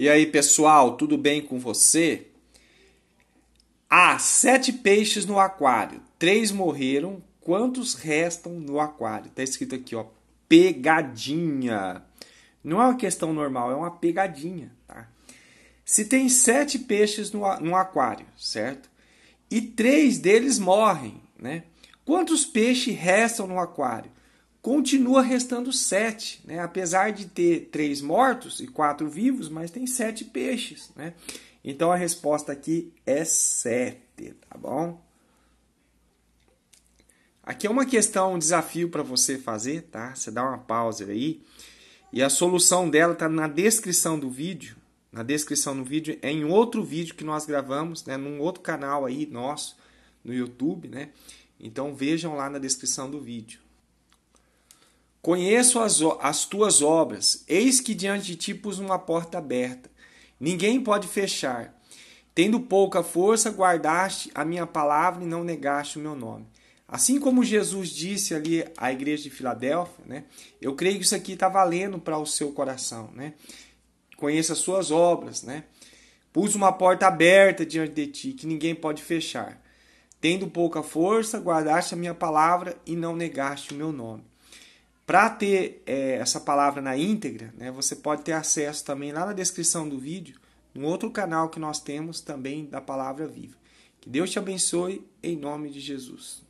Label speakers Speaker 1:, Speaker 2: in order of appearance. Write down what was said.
Speaker 1: E aí, pessoal, tudo bem com você? Há ah, sete peixes no aquário, três morreram, quantos restam no aquário? Está escrito aqui, ó, pegadinha. Não é uma questão normal, é uma pegadinha, tá? Se tem sete peixes no, no aquário, certo? E três deles morrem, né? Quantos peixes restam no aquário? continua restando sete. Né? Apesar de ter três mortos e quatro vivos, mas tem sete peixes. Né? Então a resposta aqui é sete, tá bom? Aqui é uma questão, um desafio para você fazer, tá? Você dá uma pausa aí. E a solução dela tá na descrição do vídeo. Na descrição do vídeo, é em outro vídeo que nós gravamos, né? Num outro canal aí nosso, no YouTube, né? Então vejam lá na descrição do vídeo. Conheço as, as tuas obras, eis que diante de ti pus uma porta aberta, ninguém pode fechar. Tendo pouca força, guardaste a minha palavra e não negaste o meu nome. Assim como Jesus disse ali à igreja de Filadélfia, né? Eu creio que isso aqui está valendo para o seu coração, né? Conheça as suas obras, né? Pus uma porta aberta diante de ti que ninguém pode fechar. Tendo pouca força, guardaste a minha palavra e não negaste o meu nome. Para ter é, essa palavra na íntegra, né, você pode ter acesso também lá na descrição do vídeo, no outro canal que nós temos também da Palavra Viva. Que Deus te abençoe em nome de Jesus.